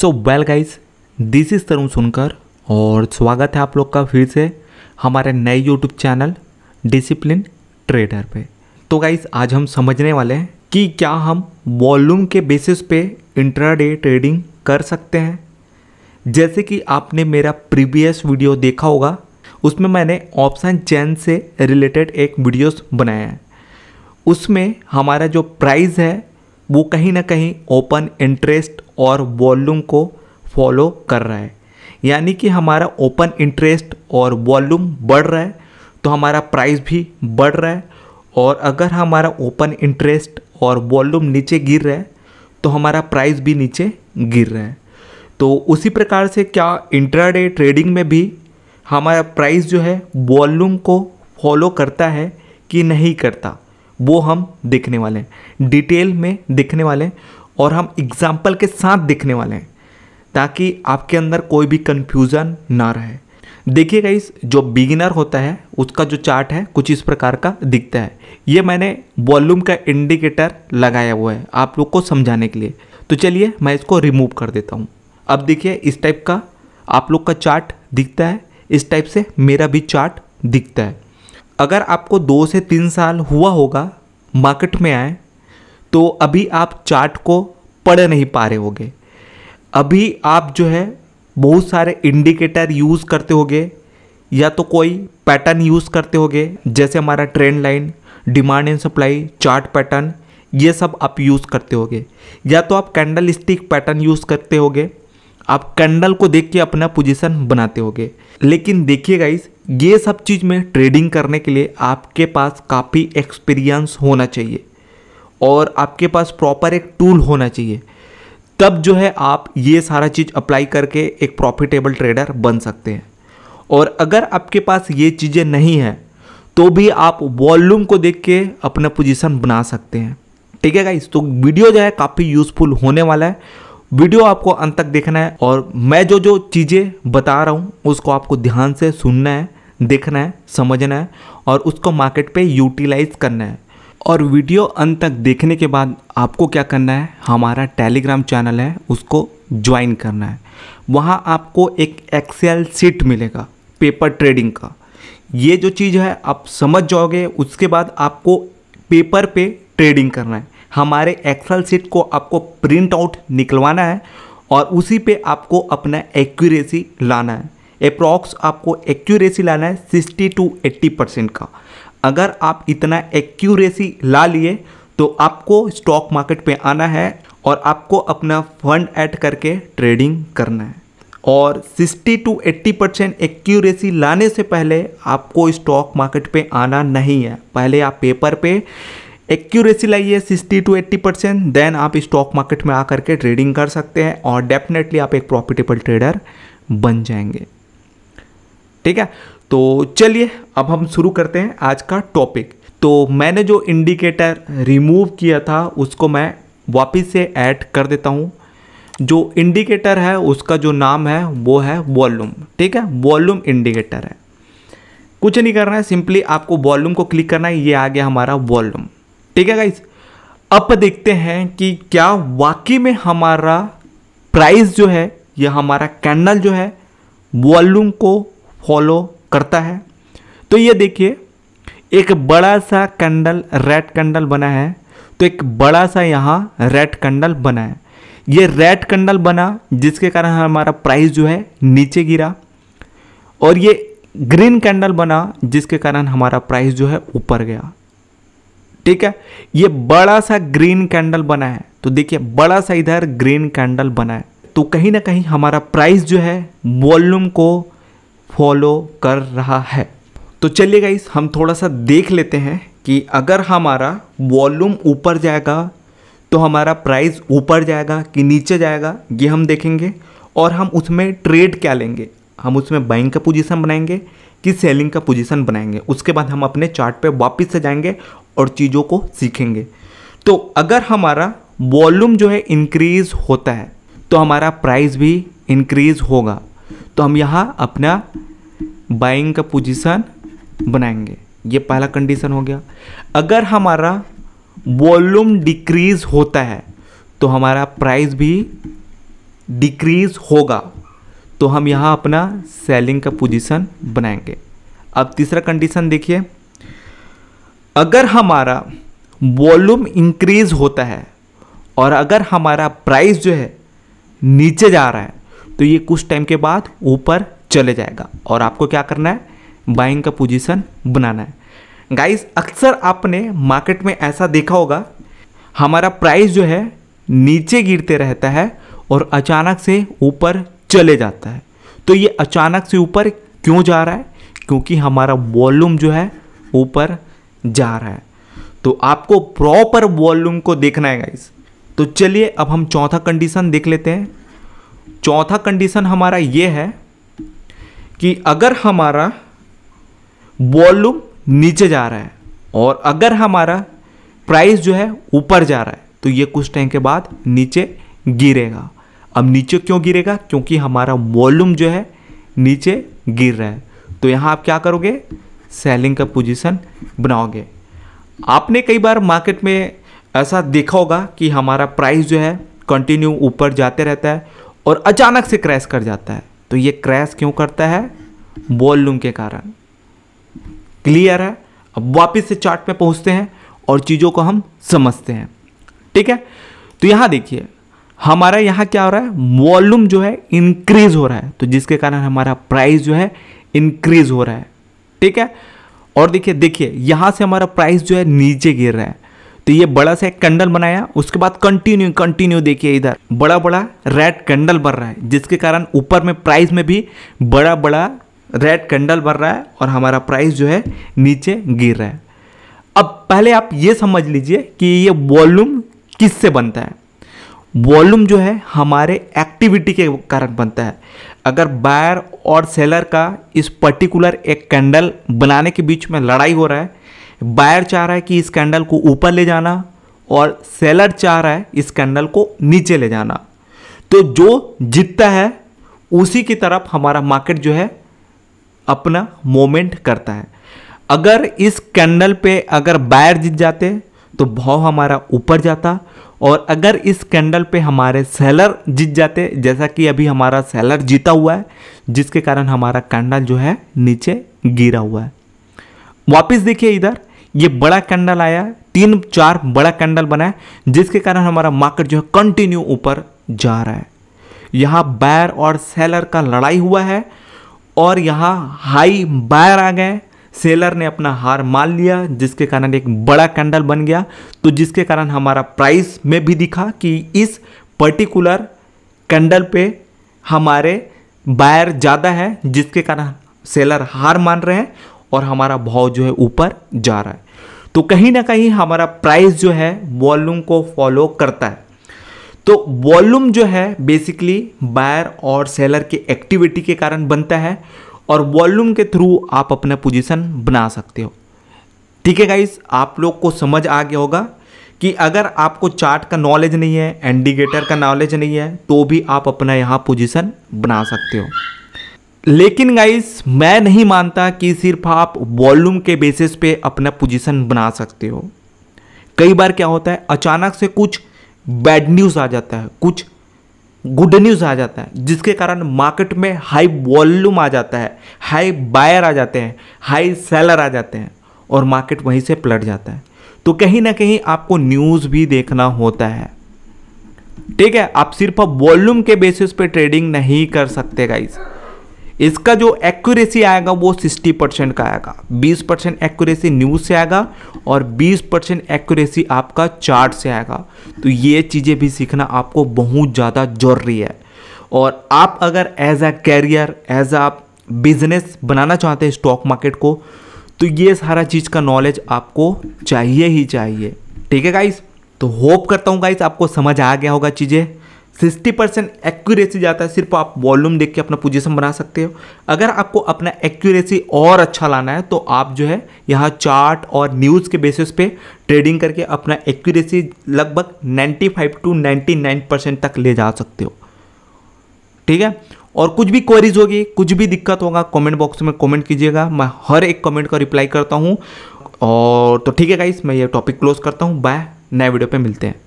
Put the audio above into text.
so well guys this is Tarun Sunkar और स्वागत है आप लोग का फिर से हमारे नए यूट्यूब चैनल डिसिप्लिन ट्रेडर पे तो गाइज आज हम समझने वाले हैं कि क्या हम वॉल्यूम के बेसिस पे इंट्राडे ट्रेडिंग कर सकते हैं जैसे कि आपने मेरा प्रीवियस वीडियो देखा होगा उसमें मैंने ऑप्शन चैन से रिलेटेड एक वीडियोस बनाया है उसमें हमारा जो प्राइस है वो कहीं ना कहीं ओपन इंटरेस्ट और वॉल्यूम को फॉलो कर रहा है यानी कि हमारा ओपन इंटरेस्ट और वॉल्यूम बढ़ रहा है तो हमारा प्राइस भी बढ़ रहा है और अगर हमारा ओपन इंटरेस्ट और वॉल्यूम नीचे गिर रहा है तो हमारा प्राइस भी नीचे गिर रहा है तो उसी प्रकार से क्या इंट्राडे ट्रेडिंग में भी हमारा प्राइस जो है वॉल्यूम को फॉलो करता है कि नहीं करता वो हम देखने वाले हैं डिटेल में देखने वाले हैं और हम एग्जाम्पल के साथ देखने वाले हैं ताकि आपके अंदर कोई भी कन्फ्यूज़न ना रहे देखिए गाइस जो बिगिनर होता है उसका जो चार्ट है कुछ इस प्रकार का दिखता है ये मैंने वॉल्यूम का इंडिकेटर लगाया हुआ है आप लोग को समझाने के लिए तो चलिए मैं इसको रिमूव कर देता हूँ अब देखिए इस टाइप का आप लोग का चार्ट दिखता है इस टाइप से मेरा भी चार्ट दिखता है अगर आपको दो से तीन साल हुआ होगा मार्केट में आए तो अभी आप चार्ट को पढ़ नहीं पा रहे होगे अभी आप जो है बहुत सारे इंडिकेटर यूज़ करते होगे या तो कोई पैटर्न यूज़ करते होगे जैसे हमारा trend line demand and supply chart pattern ये सब आप यूज़ करते होगे या तो आप कैंडल स्टिक पैटर्न यूज़ करते होगे आप कैंडल को देख के अपना पोजीशन बनाते होगे लेकिन देखिए गाइस ये सब चीज़ में ट्रेडिंग करने के लिए आपके पास काफ़ी एक्सपीरियंस होना चाहिए और आपके पास प्रॉपर एक टूल होना चाहिए तब जो है आप ये सारा चीज़ अप्लाई करके एक प्रॉफिटेबल ट्रेडर बन सकते हैं और अगर आपके पास ये चीज़ें नहीं हैं तो भी आप वॉल्यूम को देख के अपना पोजिशन बना सकते हैं ठीक है गाइस तो वीडियो जो है काफ़ी यूज़फुल होने वाला है वीडियो आपको अंत तक देखना है और मैं जो जो चीज़ें बता रहा हूँ उसको आपको ध्यान से सुनना है देखना है समझना है और उसको मार्केट पे यूटिलाइज करना है और वीडियो अंत तक देखने के बाद आपको क्या करना है हमारा टेलीग्राम चैनल है उसको ज्वाइन करना है वहाँ आपको एक एक्सेल सीट मिलेगा पेपर ट्रेडिंग का ये जो चीज़ है आप समझ जाओगे उसके बाद आपको पेपर पे ट्रेडिंग करना है हमारे एक्सेल सीट को आपको प्रिंट आउट निकलवाना है और उसी पे आपको अपना एक्यूरेसी लाना है अप्रॉक्स आपको एक्यूरेसी लाना है सिक्सटी टू एट्टी परसेंट का अगर आप इतना एक्यूरेसी ला लिए तो आपको स्टॉक मार्केट पे आना है और आपको अपना फंड ऐड करके ट्रेडिंग करना है और 60 टू 80 परसेंट एक्यूरेसी लाने से पहले आपको स्टॉक मार्केट पे आना नहीं है पहले आप पेपर पे एक्यूरेसी लाइए 60 टू 80 परसेंट देन आप स्टॉक मार्केट में आकर के ट्रेडिंग कर सकते हैं और डेफिनेटली आप एक प्रॉफिटेबल ट्रेडर बन जाएंगे ठीक है तो चलिए अब हम शुरू करते हैं आज का टॉपिक तो मैंने जो इंडिकेटर रिमूव किया था उसको मैं वापस से ऐड कर देता हूँ जो इंडिकेटर है उसका जो नाम है वो है वॉल्यूम ठीक है वॉल्यूम इंडिकेटर है कुछ नहीं करना है सिंपली आपको वॉल्यूम को क्लिक करना है ये आ गया हमारा वॉल्यूम ठीक है गाइज अब देखते हैं कि क्या वाकई में हमारा प्राइस जो है या हमारा कैंडल जो है वॉल्यूम को फॉलो करता है तो ये देखिए एक बड़ा सा कैंडल रेड कैंडल बना है तो एक बड़ा सा यहाँ रेड कैंडल बना है ये रेड कैंडल बना जिसके कारण हमारा प्राइस जो है नीचे गिरा और ये ग्रीन कैंडल बना जिसके कारण हमारा प्राइस जो है ऊपर गया ठीक है ये बड़ा सा ग्रीन कैंडल बना है तो देखिए बड़ा सा इधर ग्रीन कैंडल बना है तो कहीं ना कहीं हमारा प्राइस जो है वॉल्यूम को फॉलो कर रहा है तो चलिए गाइस हम थोड़ा सा देख लेते हैं कि अगर हमारा वॉल्यूम ऊपर जाएगा तो हमारा प्राइस ऊपर जाएगा कि नीचे जाएगा ये हम देखेंगे और हम उसमें ट्रेड क्या लेंगे हम उसमें बाइंग का पोजीशन बनाएंगे कि सेलिंग का पोजीशन बनाएंगे उसके बाद हम अपने चार्ट पे वापस से जाएंगे और चीज़ों को सीखेंगे तो अगर हमारा वॉल्यूम जो है इंक्रीज़ होता है तो हमारा प्राइस भी इंक्रीज़ होगा तो हम यहाँ अपना बाइंग का पोजीशन बनाएंगे ये पहला कंडीशन हो गया अगर हमारा वॉल्यूम डिक्रीज होता है तो हमारा प्राइस भी डिक्रीज होगा तो हम यहाँ अपना सेलिंग का पोजीशन बनाएंगे अब तीसरा कंडीशन देखिए अगर हमारा वॉल्यूम इंक्रीज होता है और अगर हमारा प्राइस जो है नीचे जा रहा है तो ये कुछ टाइम के बाद ऊपर चले जाएगा और आपको क्या करना है बाइंग का पोजीशन बनाना है गाइस अक्सर आपने मार्केट में ऐसा देखा होगा हमारा प्राइस जो है नीचे गिरते रहता है और अचानक से ऊपर चले जाता है तो ये अचानक से ऊपर क्यों जा रहा है क्योंकि हमारा वॉल्यूम जो है ऊपर जा रहा है तो आपको प्रॉपर वॉल्यूम को देखना है गाइस तो चलिए अब हम चौथा कंडीशन देख लेते हैं चौथा कंडीशन हमारा ये है कि अगर हमारा वॉल्यूम नीचे जा रहा है और अगर हमारा प्राइस जो है ऊपर जा रहा है तो ये कुछ टाइम के बाद नीचे गिरेगा अब नीचे क्यों गिरेगा क्योंकि हमारा वॉल्यूम जो है नीचे गिर रहा है तो यहाँ आप क्या करोगे सेलिंग का पोजीशन बनाओगे आपने कई बार मार्केट में ऐसा देखा होगा कि हमारा प्राइस जो है कंटिन्यू ऊपर जाते रहता है और अचानक से क्रैश कर जाता है तो ये क्रैश क्यों करता है वॉल्यूम के कारण क्लियर है अब वापस से चार्ट पे पहुंचते हैं और चीज़ों को हम समझते हैं ठीक है तो यहां देखिए हमारा यहां क्या हो रहा है वॉल्यूम जो है इंक्रीज हो रहा है तो जिसके कारण हमारा प्राइस जो है इंक्रीज हो रहा है ठीक है और देखिए देखिए यहां से हमारा प्राइस जो है नीचे गिर रहा है तो ये बड़ा सा एक कैंडल बनाया उसके बाद कंटिन्यू कंटिन्यू देखिए इधर बड़ा बड़ा रेड कैंडल बन रहा है जिसके कारण ऊपर में प्राइस में भी बड़ा बड़ा रेड कैंडल बन रहा है और हमारा प्राइस जो है नीचे गिर रहा है अब पहले आप ये समझ लीजिए कि ये वॉल्यूम किससे बनता है वॉल्यूम जो है हमारे एक्टिविटी के कारण बनता है अगर बायर और सेलर का इस पर्टिकुलर एक कैंडल बनाने के बीच में लड़ाई हो रहा है बायर चाह रहा है कि इस कैंडल को ऊपर ले जाना और सेलर चाह रहा है इस कैंडल को नीचे ले जाना तो जो जीतता है उसी की तरफ हमारा मार्केट जो है अपना मोमेंट करता है अगर इस कैंडल पे अगर बायर जीत जाते तो भाव हमारा ऊपर जाता और अगर इस कैंडल पे हमारे सेलर जीत जाते जैसा कि अभी हमारा सेलर जीता हुआ है जिसके कारण हमारा कैंडल जो है नीचे गिरा हुआ है वापस देखिए इधर ये बड़ा कैंडल आया तीन चार बड़ा कैंडल बना है जिसके कारण हमारा मार्केट जो है कंटिन्यू ऊपर जा रहा है यहाँ बायर और सेलर का लड़ाई हुआ है और यहाँ हाई बायर आ गए सेलर ने अपना हार मान लिया जिसके कारण एक बड़ा कैंडल बन गया तो जिसके कारण हमारा प्राइस में भी दिखा कि इस पर्टिकुलर कैंडल पे हमारे बायर ज़्यादा है जिसके कारण सेलर हार मान रहे हैं और हमारा भाव जो है ऊपर जा रहा है तो कहीं ना कहीं हमारा प्राइस जो है वॉल्यूम को फॉलो करता है तो वॉल्यूम जो है बेसिकली बायर और सेलर की एक्टिविटी के कारण बनता है और वॉल्यूम के थ्रू आप अपना पोजीशन बना सकते हो ठीक है गाइस आप लोग को समझ आ गया होगा कि अगर आपको चार्ट का नॉलेज नहीं है इंडिकेटर का नॉलेज नहीं है तो भी आप अपना यहाँ पोजीशन बना सकते हो लेकिन गाइस मैं नहीं मानता कि सिर्फ आप वॉल्यूम के बेसिस पे अपना पोजीशन बना सकते हो कई बार क्या होता है अचानक से कुछ बैड न्यूज़ आ जाता है कुछ गुड न्यूज़ आ जाता है जिसके कारण मार्केट में हाई वॉल्यूम आ जाता है हाई बायर आ जाते हैं हाई सेलर आ जाते हैं और मार्केट वहीं से पलट जाता है तो कहीं ना कहीं आपको न्यूज़ भी देखना होता है ठीक है आप सिर्फ वॉल्यूम के बेसिस पे ट्रेडिंग नहीं कर सकते गाइज़ इसका जो एक्यूरेसी आएगा वो सिक्सटी परसेंट का आएगा बीस परसेंट एक्यूरेसी न्यूज़ से आएगा और बीस परसेंट एक्यूरेसी आपका चार्ट से आएगा तो ये चीज़ें भी सीखना आपको बहुत ज़्यादा ज़रूरी है और आप अगर as a career as a business बनाना चाहते हैं स्टॉक मार्केट को तो ये सारा चीज़ का नॉलेज आपको चाहिए ही चाहिए ठीक है गाइस तो होप करता हूँ गाइस आपको समझ आ गया होगा चीज़ें सिक्सटी परसेंट एक्यूरेसी जाता है सिर्फ आप वॉल्यूम देख के अपना पोजीशन बना सकते हो अगर आपको अपना एक्यूरेसी और अच्छा लाना है तो आप जो है यहाँ चार्ट और न्यूज़ के बेसिस पे ट्रेडिंग करके अपना एक्यूरेसी लगभग 95 टू 99 परसेंट तक ले जा सकते हो ठीक है और कुछ भी क्वेरीज होगी कुछ भी दिक्कत होगा कॉमेंट बॉक्स में कॉमेंट कीजिएगा मैं हर एक कॉमेंट का रिप्लाई करता हूँ और तो ठीक है गाइस मैं ये टॉपिक क्लोज करता हूँ बाय नए वीडियो पर मिलते हैं